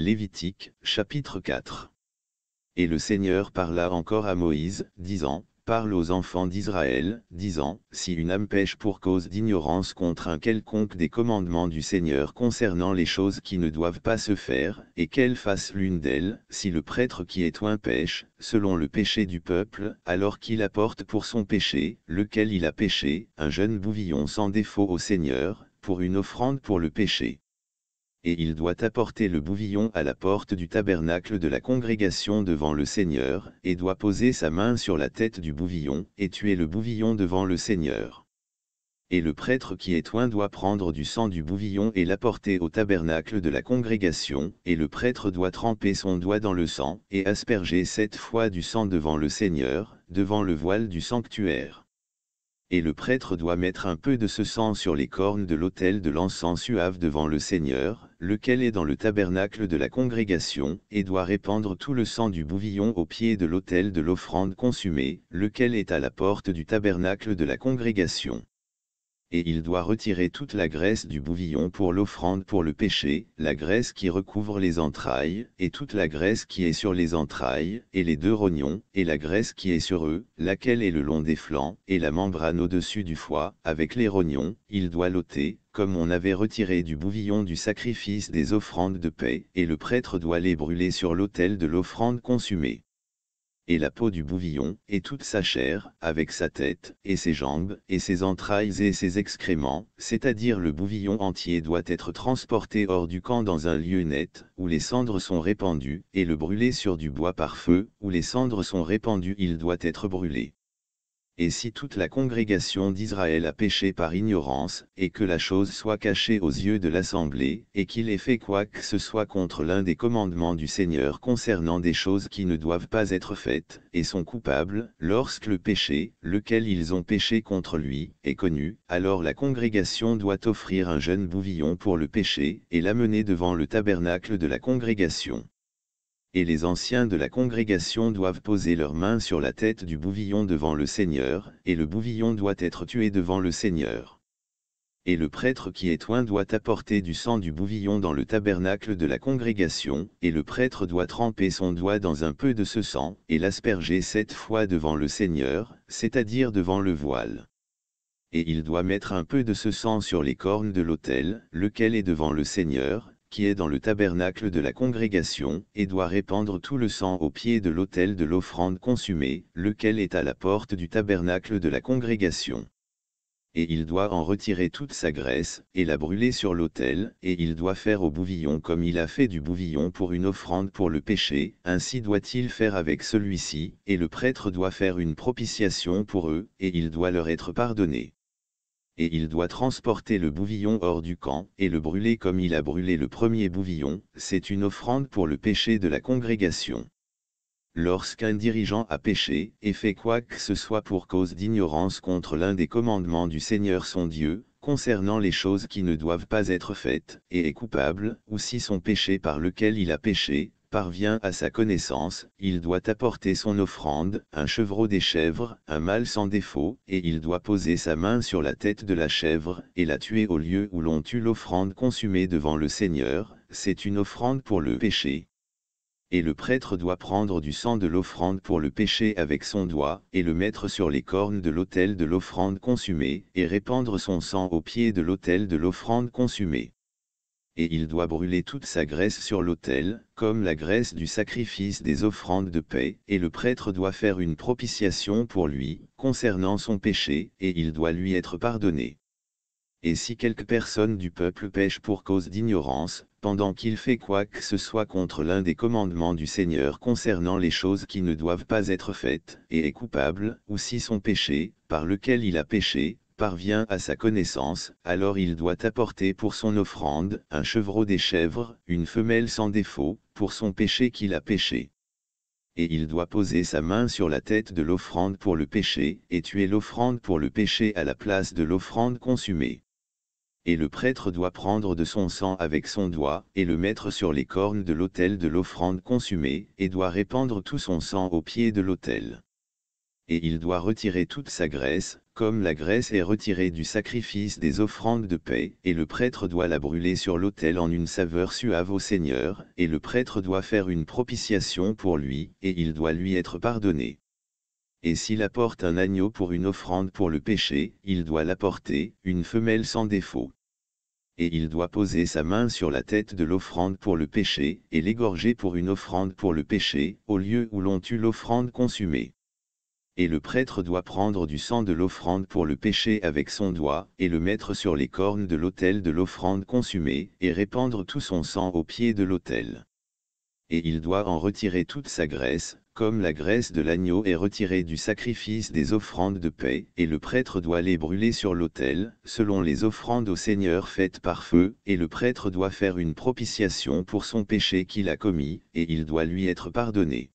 Lévitique, chapitre 4. Et le Seigneur parla encore à Moïse, disant, Parle aux enfants d'Israël, disant, Si une âme pêche pour cause d'ignorance contre un quelconque des commandements du Seigneur concernant les choses qui ne doivent pas se faire, et qu'elle fasse l'une d'elles, si le prêtre qui est un pêche, selon le péché du peuple, alors qu'il apporte pour son péché, lequel il a péché, un jeune bouvillon sans défaut au Seigneur, pour une offrande pour le péché et il doit apporter le bouvillon à la porte du tabernacle de la congrégation devant le Seigneur, et doit poser sa main sur la tête du bouvillon, et tuer le bouvillon devant le Seigneur. Et le prêtre qui est oint doit prendre du sang du bouvillon et l'apporter au tabernacle de la congrégation, et le prêtre doit tremper son doigt dans le sang, et asperger sept fois du sang devant le Seigneur, devant le voile du sanctuaire et le prêtre doit mettre un peu de ce sang sur les cornes de l'autel de l'encens suave devant le Seigneur, lequel est dans le tabernacle de la congrégation, et doit répandre tout le sang du bouvillon au pied de l'autel de l'offrande consumée, lequel est à la porte du tabernacle de la congrégation et il doit retirer toute la graisse du bouvillon pour l'offrande pour le péché, la graisse qui recouvre les entrailles, et toute la graisse qui est sur les entrailles, et les deux rognons, et la graisse qui est sur eux, laquelle est le long des flancs, et la membrane au-dessus du foie, avec les rognons, il doit l'ôter, comme on avait retiré du bouvillon du sacrifice des offrandes de paix, et le prêtre doit les brûler sur l'autel de l'offrande consumée et la peau du bouvillon, et toute sa chair, avec sa tête, et ses jambes, et ses entrailles et ses excréments, c'est-à-dire le bouvillon entier doit être transporté hors du camp dans un lieu net, où les cendres sont répandues, et le brûler sur du bois par feu, où les cendres sont répandues il doit être brûlé et si toute la congrégation d'Israël a péché par ignorance, et que la chose soit cachée aux yeux de l'assemblée, et qu'il ait fait quoi que ce soit contre l'un des commandements du Seigneur concernant des choses qui ne doivent pas être faites, et sont coupables, lorsque le péché, lequel ils ont péché contre lui, est connu, alors la congrégation doit offrir un jeune bouvillon pour le péché, et l'amener devant le tabernacle de la congrégation et les anciens de la congrégation doivent poser leurs mains sur la tête du bouvillon devant le Seigneur, et le bouvillon doit être tué devant le Seigneur. Et le prêtre qui est oint doit apporter du sang du bouvillon dans le tabernacle de la congrégation, et le prêtre doit tremper son doigt dans un peu de ce sang, et l'asperger sept fois devant le Seigneur, c'est-à-dire devant le voile. Et il doit mettre un peu de ce sang sur les cornes de l'autel, lequel est devant le Seigneur, qui est dans le tabernacle de la congrégation, et doit répandre tout le sang au pied de l'autel de l'offrande consumée, lequel est à la porte du tabernacle de la congrégation. Et il doit en retirer toute sa graisse, et la brûler sur l'autel, et il doit faire au bouvillon comme il a fait du bouvillon pour une offrande pour le péché, ainsi doit-il faire avec celui-ci, et le prêtre doit faire une propitiation pour eux, et il doit leur être pardonné et il doit transporter le bouvillon hors du camp et le brûler comme il a brûlé le premier bouvillon, c'est une offrande pour le péché de la congrégation. Lorsqu'un dirigeant a péché et fait quoi que ce soit pour cause d'ignorance contre l'un des commandements du Seigneur son Dieu, concernant les choses qui ne doivent pas être faites, et est coupable, ou si son péché par lequel il a péché, parvient à sa connaissance, il doit apporter son offrande, un chevreau des chèvres, un mâle sans défaut, et il doit poser sa main sur la tête de la chèvre, et la tuer au lieu où l'on tue l'offrande consumée devant le Seigneur, c'est une offrande pour le péché. Et le prêtre doit prendre du sang de l'offrande pour le péché avec son doigt, et le mettre sur les cornes de l'autel de l'offrande consumée, et répandre son sang au pied de l'autel de l'offrande consumée et il doit brûler toute sa graisse sur l'autel, comme la graisse du sacrifice des offrandes de paix, et le prêtre doit faire une propitiation pour lui, concernant son péché, et il doit lui être pardonné. Et si quelque personne du peuple pêche pour cause d'ignorance, pendant qu'il fait quoi que ce soit contre l'un des commandements du Seigneur concernant les choses qui ne doivent pas être faites, et est coupable, ou si son péché, par lequel il a péché, parvient à sa connaissance, alors il doit apporter pour son offrande un chevreau des chèvres, une femelle sans défaut, pour son péché qu'il a péché. Et il doit poser sa main sur la tête de l'offrande pour le péché, et tuer l'offrande pour le péché à la place de l'offrande consumée. Et le prêtre doit prendre de son sang avec son doigt, et le mettre sur les cornes de l'autel de l'offrande consumée, et doit répandre tout son sang au pied de l'autel et il doit retirer toute sa graisse, comme la graisse est retirée du sacrifice des offrandes de paix, et le prêtre doit la brûler sur l'autel en une saveur suave au Seigneur, et le prêtre doit faire une propitiation pour lui, et il doit lui être pardonné. Et s'il apporte un agneau pour une offrande pour le péché, il doit l'apporter, une femelle sans défaut. Et il doit poser sa main sur la tête de l'offrande pour le péché, et l'égorger pour une offrande pour le péché, au lieu où l'on tue l'offrande consumée et le prêtre doit prendre du sang de l'offrande pour le péché avec son doigt, et le mettre sur les cornes de l'autel de l'offrande consumée, et répandre tout son sang au pied de l'autel. Et il doit en retirer toute sa graisse, comme la graisse de l'agneau est retirée du sacrifice des offrandes de paix, et le prêtre doit les brûler sur l'autel, selon les offrandes au Seigneur faites par feu, et le prêtre doit faire une propitiation pour son péché qu'il a commis, et il doit lui être pardonné.